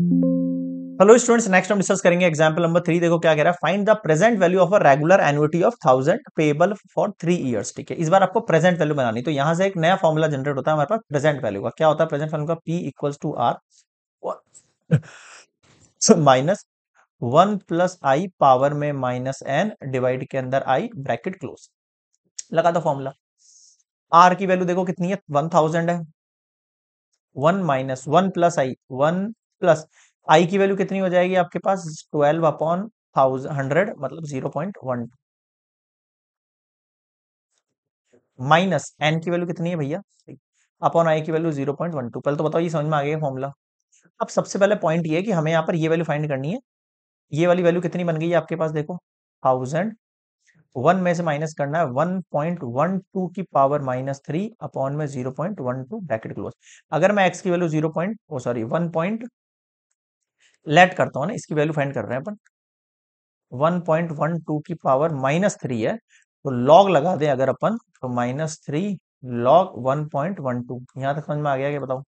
hello students next हम discuss करेंगे example number three देखो क्या कह रहा है find the present value of a regular annuity of thousand payable for three years ठीक है इस बार आपको प्रेजेंट वैल्यू बनानी तो यहां से एक नया फॉर्मुला जनरेट होता है हमारे पास प्रेजेंट वैल्यू का क्या होता है प्रेजेंट वैल्यू का P equals to R minus one plus I power में माइनस एन डिवाइड के अंदर आई ब्रैकेट क्लोज लगा दो फॉर्मूला आर की वैल्यू देखो कितनी है वन थाउजेंड है one minus one plus I one plus I की वैल्यू कितनी हो जाएगी आपके पास ट्वेल्व अपॉन थाउजेंड हंड्रेड मतलब zero point one minus N की वैल्यू कितनी है भैया अपॉन आई की value zero point one two पहले तो बताओ ये समझ में आ गया फॉर्मूला अब सबसे पहले पॉइंट ये कि हमें यहाँ पर ये वैल्यू फाइंड करनी है ये वाली वैल्यू कितनी बन गई है आपके पास देखो थाउजेंड वन में से माइनस करना है वन पॉइंट वन टू की पावर माइनस थ्री अपॉन में zero point one two bracket close अगर मैं एक्स की value zero point O sorry one point let करता हूं ना इसकी वैल्यू फाइंड कर रहे हैं अपन 1.12 की पावर माइनस थ्री है तो लॉग लगा दें अगर अपन तो minus three log one two यहां तक समझ में आ गया क्या बताओ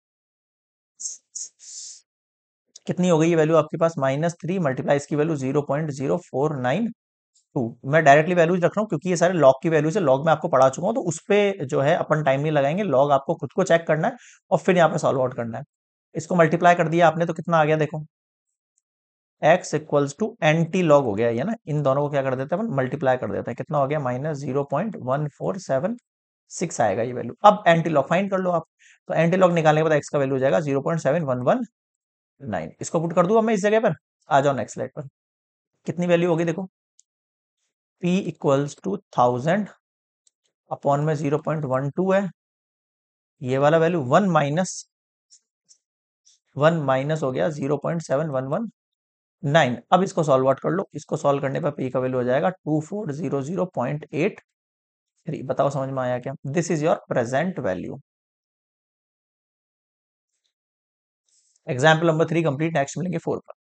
कितनी हो गई ये वैल्यू आपके पास माइनस थ्री मल्टीप्लाई इसकी value zero point zero four nine two मैं डायरेक्टली वैल्यूज रख रहा हूँ क्योंकि ये सारे लॉग की वैल्यूज है लॉग में आपको पढ़ा चुका हूँ तो उस पर जो है अपन टाइम नहीं लगाएंगे लॉग आपको खुद को चेक करना है और फिर यहाँ पे सॉल्व आउट करना है इसको मल्टीप्लाई कर दिया आपने तो कितना आ गया देखो X equals to N T log हो गया ये ना इन दोनों को क्या कर देते हैं अपन मल्टीप्लाई कर देते हैं कितना हो गया minus zero point one four seven six आएगा ये वैल्यू अब एंटी लॉग फाइंड कर लो आप तो एंटी लॉग निकालने के बाद एक्स का वैल्यू हो जाएगा zero point seven one one nine इसको पुट कर दूंगा मैं इस जगह पर आ जाओ नेक्स्ट स्लाइड पर कितनी वैल्यू होगी देखो P equals to thousand upon में जीरो पॉइंट वन टू है ये वाला value one minus one minus हो गया zero point seven one one nine अब इसको सॉल्व आउट कर लो इसको सॉल्व करने पर पी का वैल्यू हो जाएगा two four zero zero point eight three बताओ समझ में आया क्या this is your present value example number three complete next मिलेंगे फोर पर